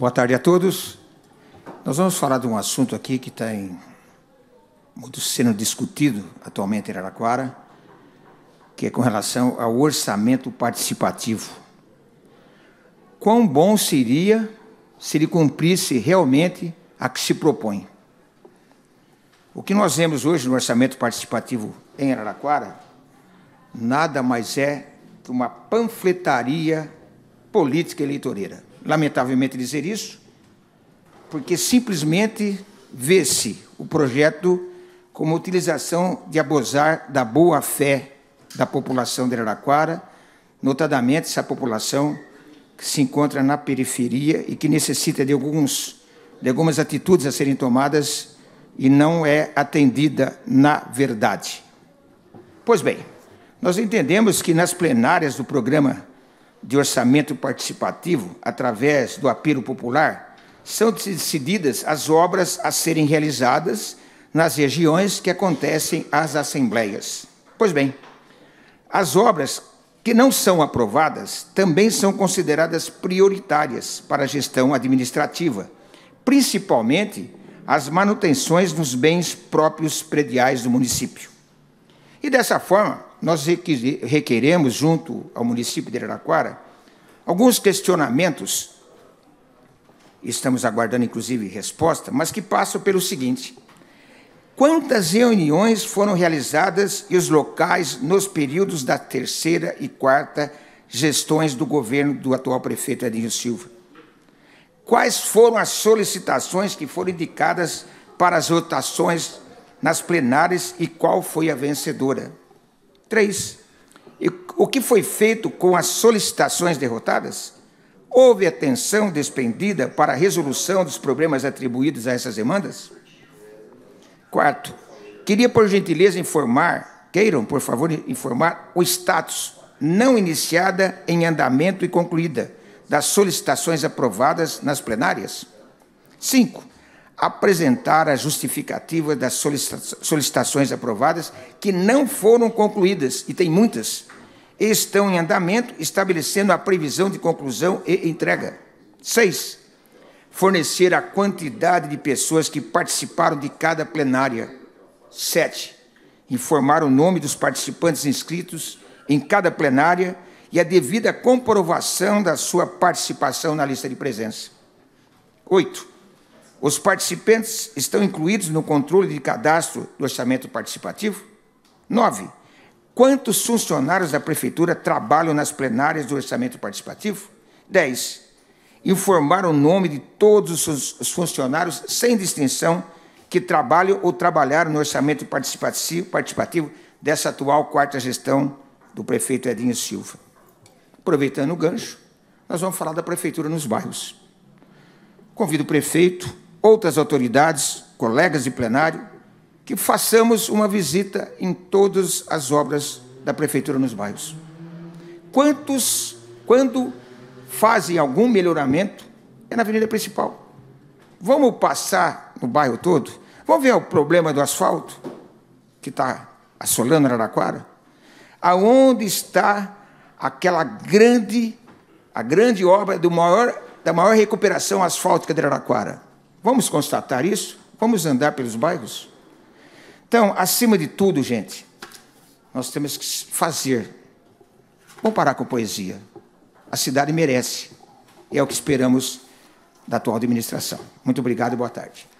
Boa tarde a todos. Nós vamos falar de um assunto aqui que está muito sendo discutido atualmente em Araraquara, que é com relação ao orçamento participativo. Quão bom seria se ele cumprisse realmente a que se propõe? O que nós vemos hoje no orçamento participativo em Araraquara nada mais é que uma panfletaria política eleitoreira lamentavelmente, dizer isso, porque simplesmente vê-se o projeto como utilização de abusar da boa-fé da população de Araraquara, notadamente essa população que se encontra na periferia e que necessita de, alguns, de algumas atitudes a serem tomadas e não é atendida na verdade. Pois bem, nós entendemos que nas plenárias do programa de orçamento participativo, através do apelo popular, são decididas as obras a serem realizadas nas regiões que acontecem as assembleias. Pois bem, as obras que não são aprovadas também são consideradas prioritárias para a gestão administrativa, principalmente as manutenções nos bens próprios prediais do município. E dessa forma, nós requeremos, junto ao município de Araraquara, alguns questionamentos, estamos aguardando inclusive resposta, mas que passam pelo seguinte: quantas reuniões foram realizadas e os locais nos períodos da terceira e quarta gestões do governo do atual prefeito Edinho Silva? Quais foram as solicitações que foram indicadas para as votações? nas plenárias e qual foi a vencedora. 3. O que foi feito com as solicitações derrotadas? Houve atenção despendida para a resolução dos problemas atribuídos a essas demandas? Quarto, queria por gentileza informar, queiram por favor informar, o status não iniciada, em andamento e concluída das solicitações aprovadas nas plenárias. Cinco, apresentar as justificativas das solicitações aprovadas que não foram concluídas, e tem muitas, estão em andamento, estabelecendo a previsão de conclusão e entrega. Seis, fornecer a quantidade de pessoas que participaram de cada plenária. Sete, informar o nome dos participantes inscritos em cada plenária e a devida comprovação da sua participação na lista de presença. Oito, os participantes estão incluídos no controle de cadastro do orçamento participativo? 9. Quantos funcionários da Prefeitura trabalham nas plenárias do orçamento participativo? 10. Informar o nome de todos os funcionários, sem distinção, que trabalham ou trabalharam no orçamento participativo dessa atual quarta gestão do prefeito Edinho Silva. Aproveitando o gancho, nós vamos falar da prefeitura nos bairros. Convido o prefeito outras autoridades, colegas de plenário, que façamos uma visita em todas as obras da prefeitura nos bairros. Quantos, quando fazem algum melhoramento, é na avenida principal. Vamos passar no bairro todo? Vamos ver o problema do asfalto que está assolando Araraquara? Aonde está aquela grande, a grande obra do maior, da maior recuperação asfáltica de Araraquara? Vamos constatar isso? Vamos andar pelos bairros? Então, acima de tudo, gente, nós temos que fazer. Vamos parar com a poesia. A cidade merece. E é o que esperamos da atual administração. Muito obrigado e boa tarde.